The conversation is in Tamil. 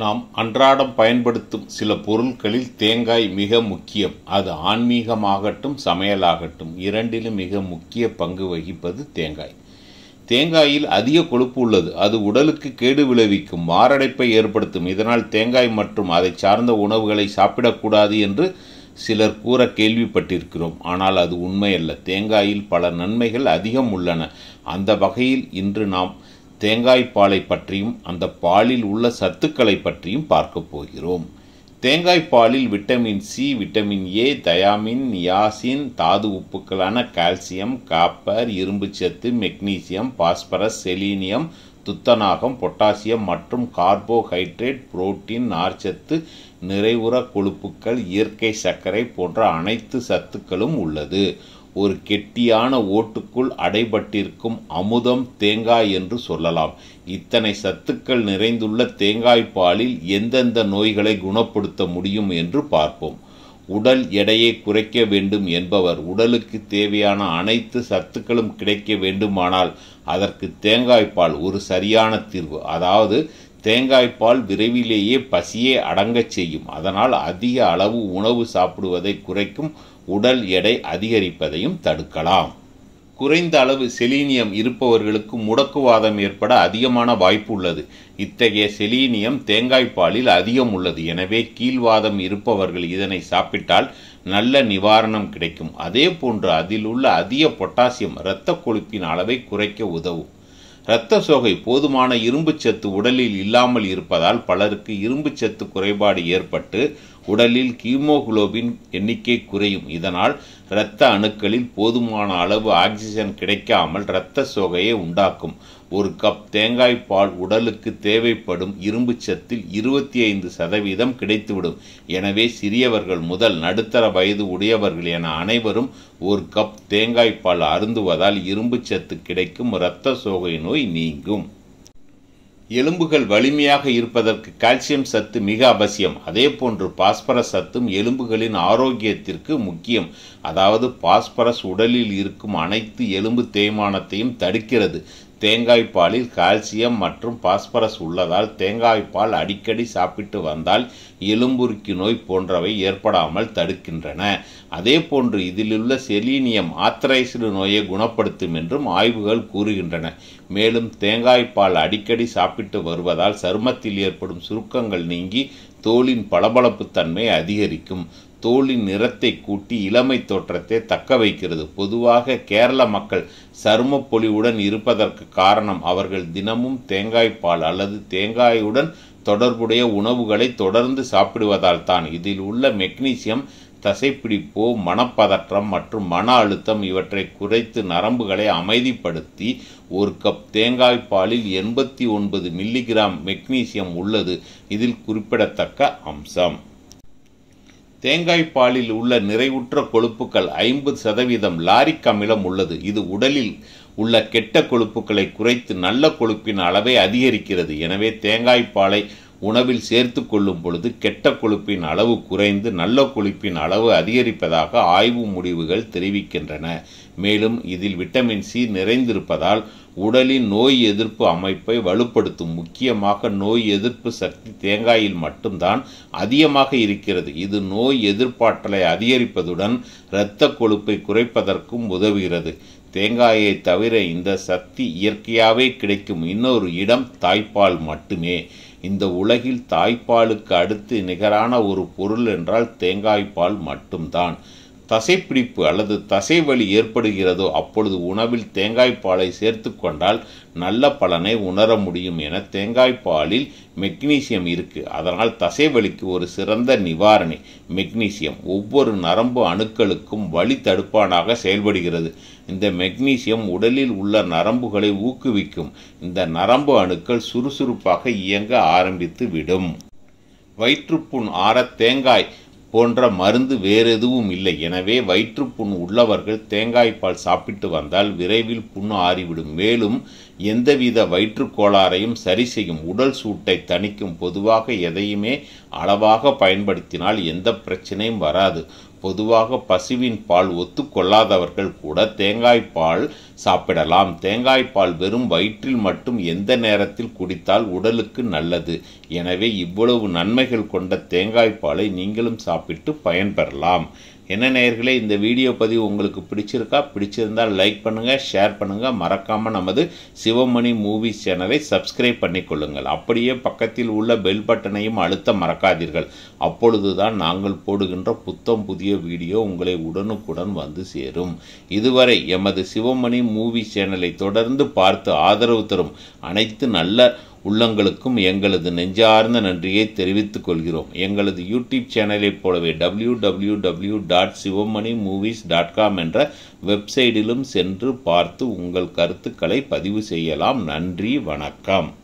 நாம் அன்றாடம் பயன்படுத்தும் சில பொருட்களில் தேங்காய் மிக முக்கியம் அது ஆன்மீகமாகட்டும் சமையலாகட்டும் இரண்டிலும் மிக முக்கிய பங்கு வகிப்பது தேங்காய் தேங்காயில் அதிக கொழுப்பு உள்ளது அது உடலுக்கு கேடு விளைவிக்கும் மாரடைப்பை ஏற்படுத்தும் இதனால் தேங்காய் மற்றும் அதை சார்ந்த உணவுகளை சாப்பிடக்கூடாது என்று சிலர் கூற கேள்விப்பட்டிருக்கிறோம் ஆனால் அது உண்மையல்ல தேங்காயில் பல நன்மைகள் அதிகம் உள்ளன அந்த வகையில் இன்று நாம் பாலை பற்றியும் அந்த பாலில் உள்ள சத்துக்களை பற்றியும் பார்க்கப் போகிறோம் பாலில் vitamin C vitamin A thiamine niacin தாது உப்புக்களான கால்சியம் காப்பர் இரும்புச்சத்து மெக்னீசியம் பாஸ்பரஸ் செலீனியம் துத்தநாகம் பொட்டாசியம் மற்றும் கார்போஹைட்ரேட் புரோட்டீன் நார்ச்சத்து நிறைவுற கொழுப்புக்கள் இயற்கை சர்க்கரை போன்ற அனைத்து சத்துக்களும் உள்ளது ஒரு கெட்டியான ஓட்டுக்குள் அடைபட்டிருக்கும் அமுதம் தேங்காய் என்று சொல்லலாம் இத்தனை சத்துக்கள் நிறைந்துள்ள தேங்காய் பாலில் எந்தெந்த நோய்களை குணப்படுத்த முடியும் என்று பார்ப்போம் உடல் எடையை குறைக்க வேண்டும் என்பவர் உடலுக்கு தேவையான அனைத்து சத்துக்களும் கிடைக்க வேண்டுமானால் அதற்கு தேங்காய்ப்பால் ஒரு சரியான தீர்வு அதாவது தேங்காய்ப்பால் விரைவிலேயே பசியே அடங்கச் செய்யும் அதனால் அதிக அளவு உணவு சாப்பிடுவதை குறைக்கும் உடல் எடை அதிகரிப்பதையும் தடுக்கலாம் குறைந்த அளவு செலீனியம் இருப்பவர்களுக்கு முடக்குவாதம் ஏற்பட அதிகமான வாய்ப்பு உள்ளது இத்தகைய செலீனியம் தேங்காய்ப்பாலில் அதிகம் உள்ளது எனவே கீழ்வாதம் இருப்பவர்கள் இதனை சாப்பிட்டால் நல்ல நிவாரணம் கிடைக்கும் அதே போன்று அதில் உள்ள அதிக பொட்டாசியம் இரத்த கொழுப்பின் அளவை குறைக்க உதவும் இரத்த சோகை போதுமான இரும்புச்சத்து உடலில் இல்லாமல் இருப்பதால் பலருக்கு இரும்புச்சத்து குறைபாடு ஏற்பட்டு உடலில் கீமோகுளோபின் எண்ணிக்கை குறையும் இதனால் இரத்த அணுக்களில் போதுமான அளவு ஆக்சிஜன் கிடைக்காமல் இரத்த சோகையை உண்டாக்கும் ஒரு கப் தேங்காய் பால் உடலுக்கு தேவைப்படும் இரும்பு சத்தில் இருபத்தி ஐந்து சதவீதம் கிடைத்துவிடும் எனவே சிறியவர்கள் முதல் நடுத்தர வயது உடையவர்கள் என அனைவரும் ஒரு கப் தேங்காய் பால் அருந்துவதால் இரும்பு சத்து கிடைக்கும் இரத்த சோகை நோய் நீங்கும் எலும்புகள் வலிமையாக இருப்பதற்கு கால்சியம் சத்து மிக அவசியம் அதே போன்று பாஸ்பரஸ் சத்தும் எலும்புகளின் ஆரோக்கியத்திற்கு முக்கியம் அதாவது பாஸ்பரஸ் உடலில் இருக்கும் அனைத்து எலும்பு தேய்மானத்தையும் தடுக்கிறது தேங்காய் பாலில் கால்சியம் மற்றும் பாஸ்பரஸ் உள்ளதால் தேங்காய் பால் அடிக்கடி சாப்பிட்டு வந்தால் எலும்புருக்கி நோய் போன்றவை ஏற்படாமல் தடுக்கின்றன அதே போன்று இதிலுள்ள செலீனியம் ஆத்திரைசிடு நோயை குணப்படுத்தும் என்றும் ஆய்வுகள் கூறுகின்றன மேலும் தேங்காய் பால் அடிக்கடி சாப்பிட்டு வருவதால் சருமத்தில் ஏற்படும் சுருக்கங்கள் நீங்கி தோலின் பளபளப்பு தன்மை அதிகரிக்கும் தோளின் நிறத்தை கூட்டி இளமை தோற்றத்தை தக்க வைக்கிறது பொதுவாக கேரள மக்கள் சரும பொலிவுடன் இருப்பதற்கு காரணம் அவர்கள் தினமும் தேங்காய் பால் அல்லது தேங்காயுடன் தொடர்புடைய உணவுகளை தொடர்ந்து சாப்பிடுவதால் தான் இதில் உள்ள மெக்னீசியம் தசைப்பிடிப்போ மனப்பதற்றம் மற்றும் மன அழுத்தம் இவற்றை குறைத்து நரம்புகளை அமைதிப்படுத்தி ஒரு கப் தேங்காய் பாலில் எண்பத்தி ஒன்பது மில்லிகிராம் மெக்னீசியம் உள்ளது இதில் குறிப்பிடத்தக்க அம்சம் தேங்காய் பாலில் உள்ள நிறைவுற்ற கொழுப்புக்கள் ஐம்பது சதவீதம் லாரிக் அமிலம் உள்ளது இது உடலில் உள்ள கெட்ட கொழுப்புக்களை குறைத்து நல்ல கொழுப்பின் அளவை அதிகரிக்கிறது எனவே தேங்காய் பாலை உணவில் சேர்த்து கொள்ளும் பொழுது கெட்ட கொழுப்பின் அளவு குறைந்து நல்ல கொழுப்பின் அளவு அதிகரிப்பதாக ஆய்வு முடிவுகள் தெரிவிக்கின்றன மேலும் இதில் விட்டமின் சி நிறைந்திருப்பதால் உடலின் நோய் எதிர்ப்பு அமைப்பை வலுப்படுத்தும் முக்கியமாக நோய் எதிர்ப்பு சக்தி தேங்காயில் மட்டும்தான் அதிகமாக இருக்கிறது இது நோய் எதிர்ப்பாற்றலை அதிகரிப்பதுடன் இரத்த கொழுப்பை குறைப்பதற்கும் உதவுகிறது தேங்காயை தவிர இந்த சக்தி இயற்கையாகவே கிடைக்கும் இன்னொரு இடம் தாய்ப்பால் மட்டுமே இந்த உலகில் தாய்ப்பாலுக்கு அடுத்து நிகரான ஒரு பொருள் என்றால் தேங்காய்ப்பால் மட்டும்தான் தசைப்பிடிப்பு அல்லது தசை வலி ஏற்படுகிறதோ அப்பொழுது உணவில் தேங்காய் பாலை சேர்த்து கொண்டால் நல்ல பலனை உணர முடியும் என தேங்காய் பாலில் மெக்னீசியம் இருக்கு அதனால் வலிக்கு ஒரு சிறந்த நிவாரணி மெக்னீசியம் ஒவ்வொரு நரம்பு அணுக்களுக்கும் வலி தடுப்பானாக செயல்படுகிறது இந்த மெக்னீசியம் உடலில் உள்ள நரம்புகளை ஊக்குவிக்கும் இந்த நரம்பு அணுக்கள் சுறுசுறுப்பாக இயங்க ஆரம்பித்து விடும் வயிற்றுப்புண் ஆற தேங்காய் போன்ற மருந்து வேறு எதுவும் இல்லை எனவே வயிற்றுப்புண் உள்ளவர்கள் தேங்காய்பால் சாப்பிட்டு வந்தால் விரைவில் புண்ணு ஆறிவிடும் மேலும் எந்தவித வயிற்றுக்கோளாறையும் சரி செய்யும் உடல் சூட்டை தணிக்கும் பொதுவாக எதையுமே அளவாக பயன்படுத்தினால் எந்த பிரச்சனையும் வராது பொதுவாக பசுவின் பால் ஒத்துக்கொள்ளாதவர்கள் கூட தேங்காய்ப்பால் சாப்பிடலாம் தேங்காய்ப்பால் வெறும் வயிற்றில் மட்டும் எந்த நேரத்தில் குடித்தால் உடலுக்கு நல்லது எனவே இவ்வளவு நன்மைகள் கொண்ட தேங்காய்ப்பாலை நீங்களும் சாப்பிட்டு பயன்பெறலாம் என்ன நேயர்களே இந்த வீடியோ பதிவு உங்களுக்கு பிடிச்சிருக்கா பிடிச்சிருந்தால் லைக் பண்ணுங்கள் ஷேர் பண்ணுங்கள் மறக்காமல் நமது சிவமணி மூவிஸ் சேனலை சப்ஸ்கிரைப் பண்ணிக்கொள்ளுங்கள் அப்படியே பக்கத்தில் உள்ள பெல் பட்டனையும் அழுத்த மறக்காதீர்கள் அப்பொழுது தான் நாங்கள் போடுகின்ற புத்தம் புதிய வீடியோ உங்களை உடனுக்குடன் வந்து சேரும் இதுவரை எமது சிவமணி மூவி சேனலை தொடர்ந்து பார்த்து ஆதரவு தரும் அனைத்து நல்ல உள்ளங்களுக்கும் எங்களது நெஞ்சார்ந்த நன்றியை தெரிவித்துக் கொள்கிறோம் எங்களது யூடியூப் சேனலைப் போலவே W W W dot Sivamani movies dot com என்ற வெப்சைட்டிலும் சென்று பார்த்து உங்கள் கருத்துக்களை பதிவு செய்யலாம் நன்றி வணக்கம்